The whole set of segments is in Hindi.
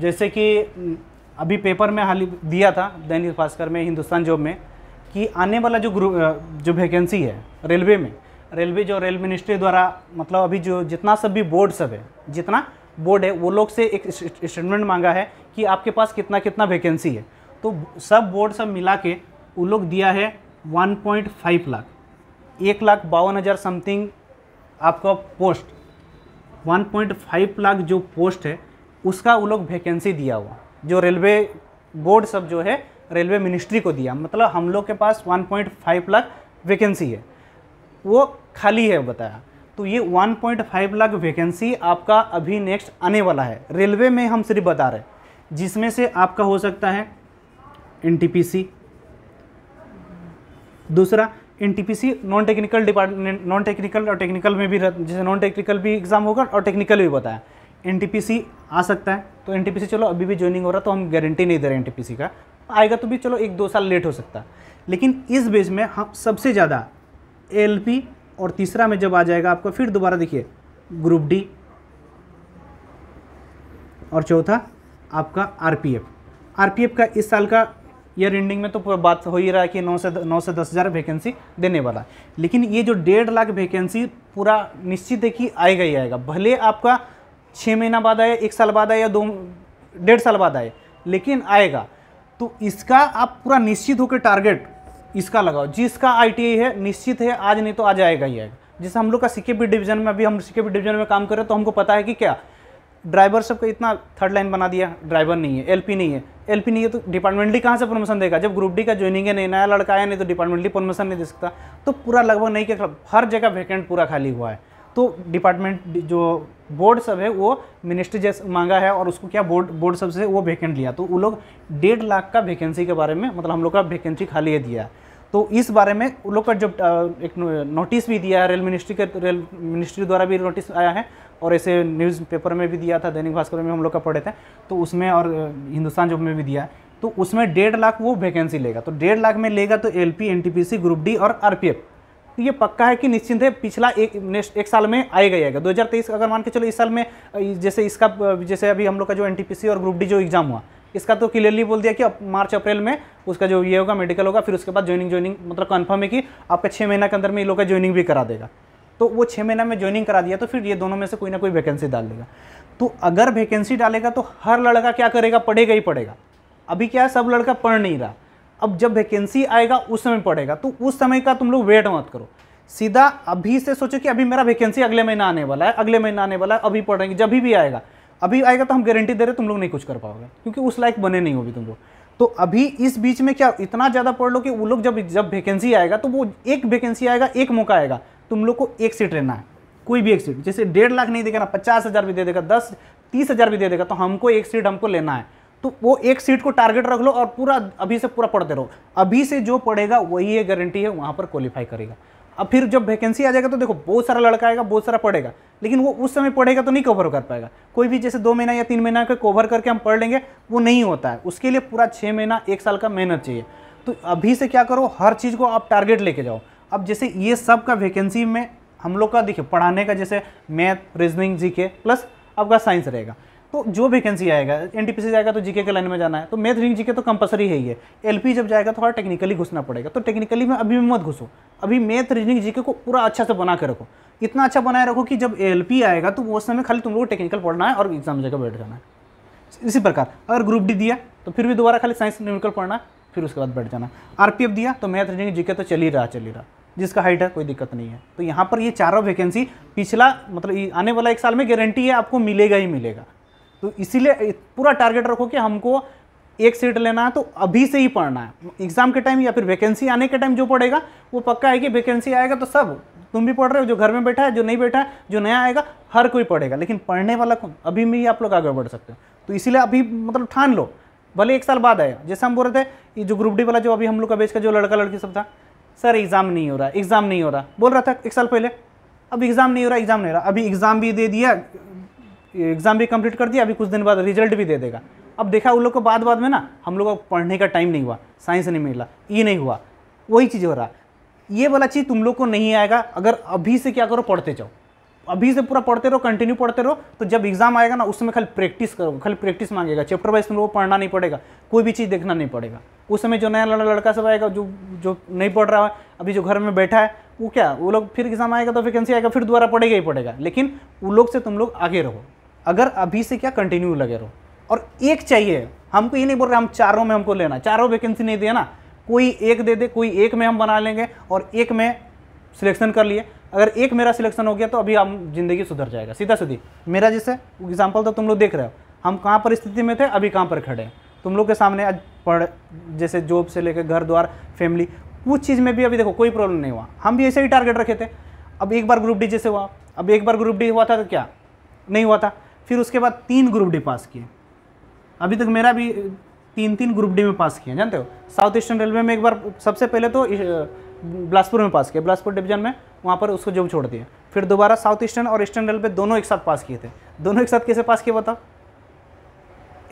जैसे कि अभी पेपर में हाल दिया था दैनिक भास्कर में हिंदुस्तान जॉब में कि आने वाला जो ग्रुप जो वैकेंसी है रेलवे में रेलवे जो रेल मिनिस्ट्री द्वारा मतलब अभी जो जितना सब भी बोर्ड सब है जितना बोर्ड है वो लोग से एक स्टेटमेंट मांगा है कि आपके पास कितना कितना वैकेंसी है तो सब बोर्ड सब मिला के वो लोग दिया है 1.5 लाख एक लाख बावन हज़ार समथिंग आपका पोस्ट 1.5 लाख जो पोस्ट है उसका वो लोग वैकेंसी दिया हुआ जो रेलवे बोर्ड सब जो है रेलवे मिनिस्ट्री को दिया मतलब हम लोग के पास 1.5 लाख वैकेंसी है वो खाली है बताया तो ये 1.5 लाख वैकेंसी आपका अभी नेक्स्ट आने वाला है रेलवे में हम सिर्फ बता रहे हैं जिसमें से आपका हो सकता है एन दूसरा N non technical department non technical और टेक्निकल में भी जैसे नॉन टेक्निकल भी एग्ज़ाम होगा और टेक्निकल भी बताया एन आ सकता है तो एन चलो अभी भी ज्वाइनिंग हो रहा तो हम गारंटी नहीं दे रहे एन का आएगा तो भी चलो एक दो साल लेट हो सकता है लेकिन इस बेस में हम सबसे ज़्यादा एल और तीसरा में जब आ जाएगा आपको फिर दोबारा देखिए ग्रुप डी और चौथा आपका आरपीएफ आरपीएफ का इस साल का ईयर एंडिंग में तो पूरा बात हो ही रहा है कि नौ से नौ से दस हज़ार वैकेंसी देने वाला है लेकिन ये जो डेढ़ लाख वैकेंसी पूरा निश्चित है कि आएगा ही आएगा भले आपका छः महीना बाद आए एक साल बाद आए या दो डेढ़ साल बाद आए लेकिन आएगा तो इसका आप पूरा निश्चित होकर टारगेट इसका लगाओ जिसका आई है निश्चित है आज नहीं तो आज आएगा ही आएगा जैसे हम लोग का सी डिवीजन में अभी हम सी डिवीजन में काम कर रहे हैं तो हमको पता है कि क्या ड्राइवर सबका इतना थर्ड लाइन बना दिया ड्राइवर नहीं है एलपी नहीं है एलपी नहीं है तो डिपार्टमेंटली कहाँ से प्रमोशन देगा जब ग्रुप डी का ज्वाइनिंग है नहीं नया लड़का आया नहीं तो डिपार्टमेंटली प्रमोशन नहीं दे सकता तो पूरा लगभग नहीं के हर जगह वैकेंट पूरा खाली हुआ है तो डिपार्टमेंट जो बोर्ड सब है वो मिनिस्ट्री जैसे मांगा है और उसको क्या बोर्ड बोर्ड सब से वो वैकेंट लिया तो वो लोग डेढ़ लाख का वैकेंसी के बारे में मतलब हम लोग का वैकेंसी खाली है दिया तो इस बारे में उन लोग का जब एक नोटिस भी दिया है रेल मिनिस्ट्री के रेल मिनिस्ट्री द्वारा भी नोटिस आया है और ऐसे न्यूज़पेपर में भी दिया था दैनिक भास्कर में हम लोग का पढ़े थे तो उसमें और हिंदुस्तान जॉब में भी दिया तो उसमें डेढ़ लाख वो वैकेंसी लेगा तो डेढ़ लाख में लेगा तो L P N T P C group D और आर पी एफ ये पक्का है कि निश्चिंत है पिछला एक नेक्स्ट एक साल में आएगा ही आएगा का अगर मान के चलो इस साल में जैसे इसका जैसे अभी हम लोग का जो एन और ग्रुप डी जो एग्जाम हुआ इसका तो क्लियरली बोल दिया कि अब मार्च अप्रैल में उसका जो ये होगा मेडिकल होगा फिर उसके बाद ज्वाइनिंग ज्वाइनिंग मतलब कन्फर्म है कि आपका छः महीना के अंदर में ये लोग का ज्वाइनिंग भी करा देगा तो वो छः महीना में ज्वाइनिंग करा दिया तो फिर ये दोनों में से कोई ना कोई वैकेंसी डाल देगा तो अगर वैकेंसी डालेगा तो हर लड़का क्या करेगा पढ़ेगा ही पढ़ेगा अभी क्या है सब लड़का पढ़ नहीं रहा अब जब वैकेंसी आएगा उस समय पड़ेगा तो उस समय का तुम लोग वेट मत करो सीधा अभी से सोचो कि अभी मेरा वैकेंसी अगले महीना आने वाला है अगले महीना आने वाला है अभी पढ़ेंगे जब भी आएगा अभी आएगा तो हम गारंटी दे रहे तुम लोग नहीं कुछ कर पाओगे क्योंकि उस लाइक बने नहीं होगी तुम लोग तो अभी इस बीच में क्या इतना ज़्यादा पढ़ लो कि वो लोग जब जब वैकेंसी आएगा तो वो एक वैकेंसी आएगा एक मौका आएगा तुम लोग को एक सीट लेना है कोई भी एक सीट जैसे डेढ़ लाख नहीं देगा ना पचास हज़ार भी दे देगा दस तीस हज़ार भी दे देगा तो हमको एक सीट हमको लेना है तो वो एक सीट को टारगेट रख लो और पूरा अभी से पूरा पढ़ते रहो अभी से जो पढ़ेगा वही ये गारंटी है वहाँ पर क्वालिफाई करेगा अब फिर जब वैकेंसी आ जाएगा तो देखो बहुत सारा लड़का आएगा बहुत सारा पढ़ेगा लेकिन वो उस समय पढ़ेगा तो नहीं कवर कर पाएगा कोई भी जैसे दो महीना या तीन महीना का कवर करके हम पढ़ लेंगे वो नहीं होता है उसके लिए पूरा छः महीना एक साल का मेहनत चाहिए तो अभी से क्या करो हर चीज़ को आप टारगेट लेके जाओ अब जैसे ये सब का वैकेंसी में हम लोग का देखिए पढ़ाने का जैसे मैथ रीजनिंग जी प्लस आपका साइंस रहेगा तो जो वैकेंसी आएगा एन जाएगा तो जीके के लाइन में जाना है तो मैथ रिंग जीके तो कंपलसरी है ही है एल जब जाएगा तो थोड़ा टेक्निकली घुसना पड़ेगा तो टेक्निकली में अभी भी मत घुसो अभी मैथ रीजनिंग जीके को पूरा अच्छा से बना के रखो इतना अच्छा बनाए रखो कि जब एल आएगा तो उस समय खाली तुम लोग टेक्निकल पढ़ना है और एग्जाम जगह बैठ जाना है इसी प्रकार अगर ग्रुप डी दिया तो फिर भी दोबारा खाली साइंस न्यूमिकल पढ़ना है फिर उसके बाद बैठ जाना एफ दिया तो मैथ रीजनिंग जीके तो चल ही रहा चल ही रहा जिसका हाइट है कोई दिक्कत नहीं है तो यहाँ पर ये चारों वैकेंसी पिछला मतलब आने वाला एक साल में गारंटी है आपको मिलेगा ही मिलेगा तो इसीलिए पूरा टारगेट रखो कि हमको एक सीट लेना है तो अभी से ही पढ़ना है एग्जाम के टाइम या फिर वैकेंसी आने के टाइम जो पढ़ेगा वो पक्का है कि वैकेंसी आएगा तो सब तुम भी पढ़ रहे हो जो घर में बैठा है जो नहीं बैठा है जो नया आएगा हर कोई पढ़ेगा लेकिन पढ़ने वाला कौन अभी में ही आप लोग आगे बढ़ सकते हो तो इसीलिए अभी मतलब ठान लो भले एक साल बाद आया जैसे हम बोल रहे थे ये जो ग्रुप डी वाला जो अभी हम लोग का बेच का जो लड़का लड़की सब था सर एग्ज़ाम नहीं हो रहा एग्ज़ाम नहीं हो रहा बोल रहा था एक साल पहले अब एग्ज़ाम नहीं हो रहा एग्ज़ाम नहीं हो रहा अभी एग्ज़ाम भी दे दिया एग्ज़ाम भी कंप्लीट कर दिया अभी कुछ दिन बाद रिजल्ट भी दे देगा अब देखा उन लोग को बाद बाद में ना हम लोग को पढ़ने का टाइम नहीं हुआ साइंस नहीं मिला ये e नहीं हुआ वही चीज़ हो रहा ये वाला चीज़ तुम लोग को नहीं आएगा अगर अभी से क्या करो पढ़ते जाओ अभी से पूरा पढ़ते रहो कंटिन्यू पढ़ते रहो तो जब एग्जाम आएगा ना उसमें खाली प्रैक्टिस करो खाली प्रैक्टिस मांगेगा चैप्टर वाइज तुम लोग को पढ़ना नहीं पड़ेगा कोई भी चीज़ देखना नहीं पड़ेगा उस समय जो नया लड़का सब आएगा जो जो नहीं पढ़ रहा है अभी जो घर में बैठा है वो क्या वो लोग फिर एग्जाम आएगा तो वैकेंसी आएगा फिर दोबारा पढ़ेगा ही पड़ेगा लेकिन वो लोग से तुम लोग आगे रहो अगर अभी से क्या कंटिन्यू लगे रहो और एक चाहिए हमको ये नहीं बोल रहे हम चारों में हमको लेना चारों वैकेंसी नहीं दिया ना कोई एक दे दे कोई एक में हम बना लेंगे और एक में सिलेक्शन कर लिए अगर एक मेरा सिलेक्शन हो गया तो अभी हम जिंदगी सुधर जाएगा सीधा सीधी मेरा जैसे एग्जाम्पल तो तुम लोग देख रहे हो हम कहाँ पर स्थिति में थे अभी कहाँ पर खड़े हैं तुम लोग के सामने आज पढ़ जैसे जॉब से लेकर घर द्वार फैमिली उस चीज़ में भी अभी देखो कोई प्रॉब्लम नहीं हुआ हम भी ऐसे ही टारगेट रखे थे अब एक बार ग्रुप डी जैसे हुआ अब एक बार ग्रुप डी हुआ था तो क्या नहीं हुआ था फिर उसके बाद तीन ग्रुप डी पास किए अभी तक मेरा भी तीन तीन ग्रुप डी में पास किए जानते हो साउथ ईस्टर्न रेलवे में एक बार सबसे पहले तो बिलासपुर में पास किया बिलासपुर डिवीजन में वहाँ पर उसको जॉब छोड़ दिया फिर दोबारा साउथ ईस्टर्न और ईस्टर्न रेलवे दोनों एक साथ पास किए थे दोनों एक साथ कैसे पास किए बताओ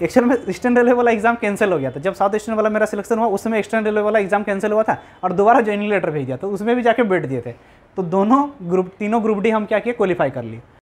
एक्चुअल में ईस्टर्न रेलवे वाला एग्जाम कैंसिल हो गया था जब साउथ ईस्टर्न वाला मेरा सिलेक्शन हुआ उसमें ईस्टर्न रेलवे वाला एग्जाम कैंसिल हुआ था और दोबारा ज्वाइनिंग लेटर भेज दिया तो उसमें भी जाके बैठ दिए थे तो दोनों ग्रुप तीनों ग्रुप डी हम क्या किए क्वालिफाई कर लिए